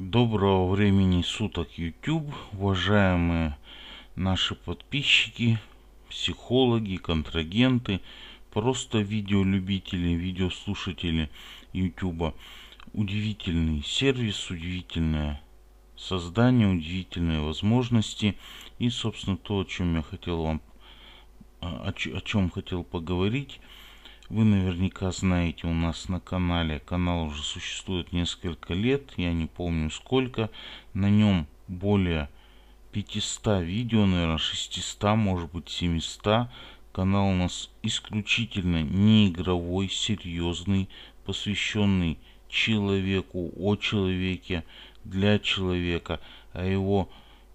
Доброго времени суток, YouTube, уважаемые наши подписчики, психологи, контрагенты, просто видеолюбители, видеослушатели YouTube. Удивительный сервис, удивительное создание, удивительные возможности. И, собственно, то, о чем я хотел вам, о, о чем хотел поговорить – вы наверняка знаете, у нас на канале, канал уже существует несколько лет, я не помню сколько, на нем более 500 видео, наверное, 600, может быть 700. Канал у нас исключительно не игровой, серьезный, посвященный человеку, о человеке, для человека, о его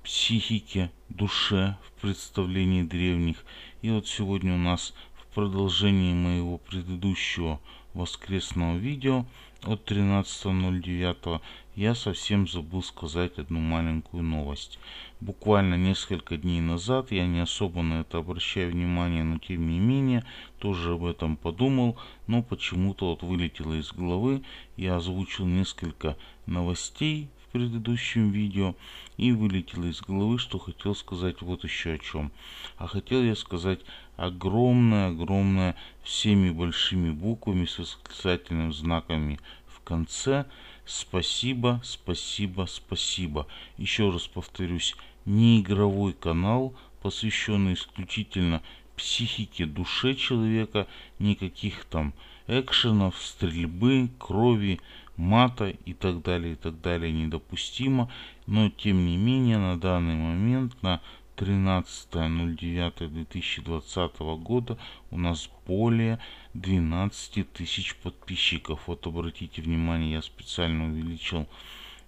психике, душе в представлении древних. И вот сегодня у нас продолжении моего предыдущего воскресного видео от 13.09 я совсем забыл сказать одну маленькую новость. Буквально несколько дней назад, я не особо на это обращаю внимание, но тем не менее, тоже об этом подумал, но почему-то вот вылетело из головы, я озвучил несколько новостей, предыдущем видео и вылетело из головы, что хотел сказать вот еще о чем. А хотел я сказать огромное-огромное всеми большими буквами с восклицательным знаками в конце спасибо, спасибо, спасибо. Еще раз повторюсь, не игровой канал, посвященный исключительно психике, душе человека, никаких там экшенов, стрельбы, крови, мата и так далее, и так далее недопустимо, но тем не менее на данный момент на 13.09.2020 года у нас более 12 тысяч подписчиков. Вот обратите внимание, я специально увеличил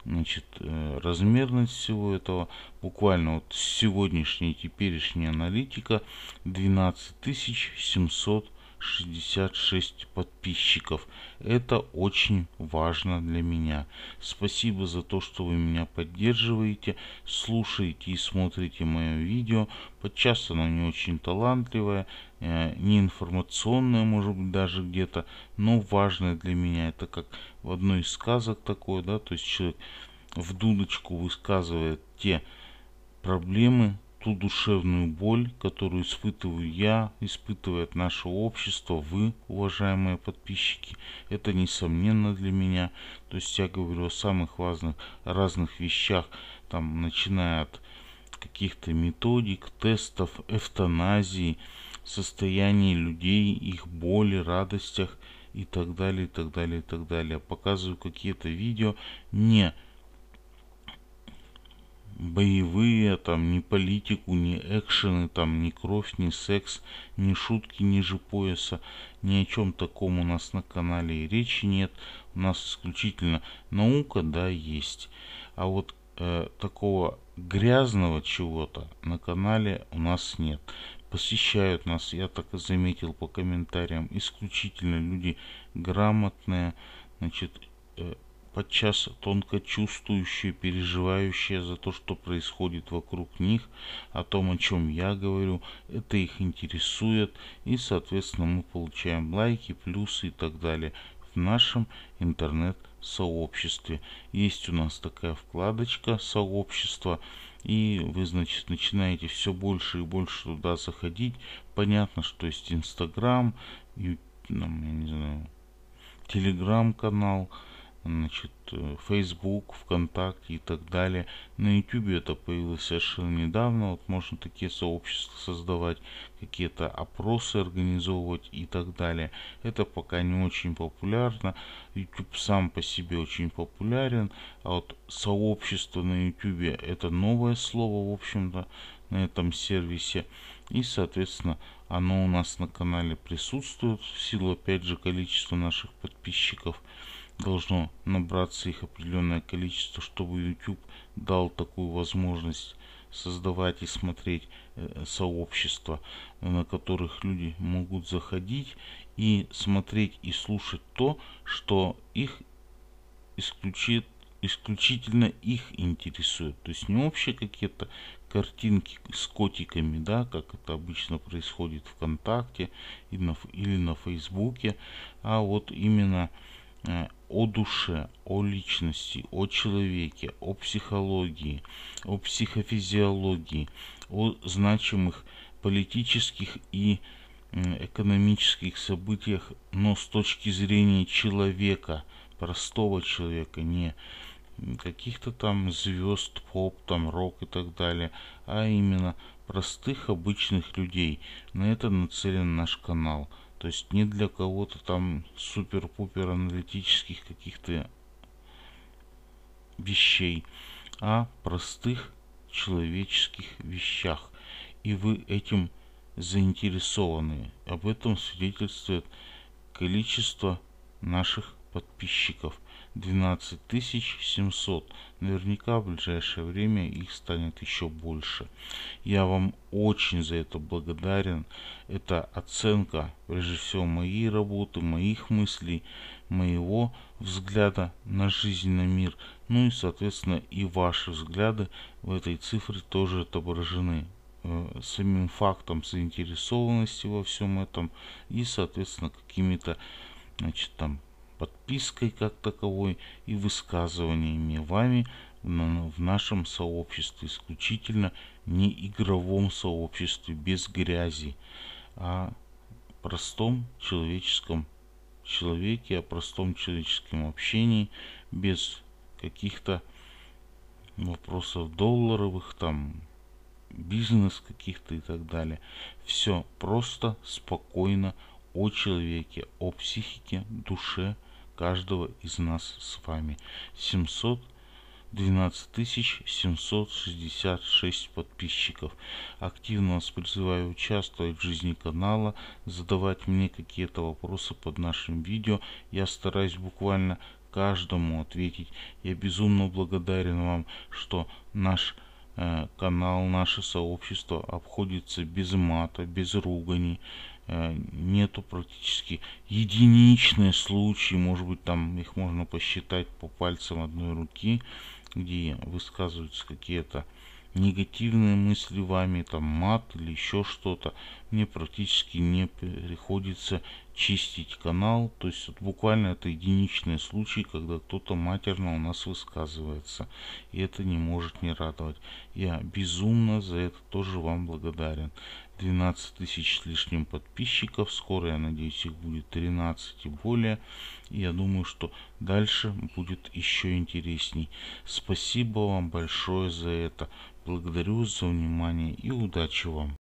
значит, э, размерность всего этого. Буквально вот сегодняшняя и теперешняя аналитика 12 700 66 подписчиков. Это очень важно для меня. Спасибо за то, что вы меня поддерживаете, слушаете и смотрите мое видео. Подчас оно не очень талантливое, э, не информационное, может быть, даже где-то, но важное для меня. Это как в одной из сказок такое, да, то есть человек в дудочку высказывает те проблемы, ту душевную боль, которую испытываю я, испытывает наше общество, вы, уважаемые подписчики, это несомненно для меня. То есть я говорю о самых важных, разных вещах, там, начиная от каких-то методик, тестов, эвтаназии, состоянии людей, их боли, радостях и так далее, и так далее, и так далее. Показываю какие-то видео не боевые, там, ни политику, ни экшены, там, ни кровь, ни секс, ни шутки ниже пояса, ни о чем таком у нас на канале и речи нет. У нас исключительно наука, да, есть. А вот э, такого грязного чего-то на канале у нас нет. Посещают нас, я так и заметил по комментариям, исключительно люди грамотные, значит, э, подчас тонко чувствующие, переживающие за то, что происходит вокруг них, о том, о чем я говорю, это их интересует, и, соответственно, мы получаем лайки, плюсы и так далее в нашем интернет-сообществе. Есть у нас такая вкладочка «Сообщество», и вы, значит, начинаете все больше и больше туда заходить. Понятно, что есть Инстаграм, я не знаю, Телеграм-канал, значит, э, Facebook, ВКонтакте и так далее. На YouTube это появилось совершенно недавно. Вот можно такие сообщества создавать, какие-то опросы организовывать и так далее. Это пока не очень популярно. YouTube сам по себе очень популярен. А вот сообщество на YouTube это новое слово, в общем-то, на этом сервисе. И, соответственно, оно у нас на канале присутствует в силу, опять же, количества наших подписчиков должно набраться их определенное количество, чтобы YouTube дал такую возможность создавать и смотреть э, сообщества, на которых люди могут заходить и смотреть и слушать то, что их исключит, исключительно их интересует. То есть не общие какие-то картинки с котиками, да, как это обычно происходит ВКонтакте или на, или на Фейсбуке, а вот именно э, Э, о душе, о личности, о человеке, о психологии, о психофизиологии, о значимых политических и э, экономических событиях, но с точки зрения человека, простого человека, не каких-то там звезд, поп, там рок и так далее, а именно простых обычных людей. На это нацелен наш канал. То есть не для кого-то там супер-пупер аналитических каких-то вещей, а простых человеческих вещах. И вы этим заинтересованы. Об этом свидетельствует количество наших подписчиков. 12700, Наверняка в ближайшее время их станет еще больше. Я вам очень за это благодарен. Это оценка, прежде всего, моей работы, моих мыслей, моего взгляда на жизненный мир. Ну и, соответственно, и ваши взгляды в этой цифре тоже отображены э, самим фактом заинтересованности во всем этом и, соответственно, какими-то, значит, там, подпиской как таковой и высказываниями вами в нашем сообществе, исключительно не игровом сообществе, без грязи, а простом человеческом человеке, о простом человеческом общении, без каких-то вопросов долларовых, там, бизнес каких-то и так далее. Все просто, спокойно, о человеке, о психике, душе, каждого из нас с вами. 712 766 подписчиков. Активно вас призываю участвовать в жизни канала, задавать мне какие-то вопросы под нашим видео. Я стараюсь буквально каждому ответить. Я безумно благодарен вам, что наш канал Э, канал «Наше сообщество» обходится без мата, без ругани, э, нету практически единичные случаи, может быть там их можно посчитать по пальцам одной руки, где высказываются какие-то негативные мысли вами, там мат или еще что-то, мне практически не приходится чистить канал. То есть вот, буквально это единичные случаи, когда кто-то матерно у нас высказывается. И это не может не радовать. Я безумно за это тоже вам благодарен. 12 тысяч с лишним подписчиков. Скоро, я надеюсь, их будет 13 и более. И я думаю, что дальше будет еще интересней. Спасибо вам большое за это. Благодарю за внимание и удачи вам.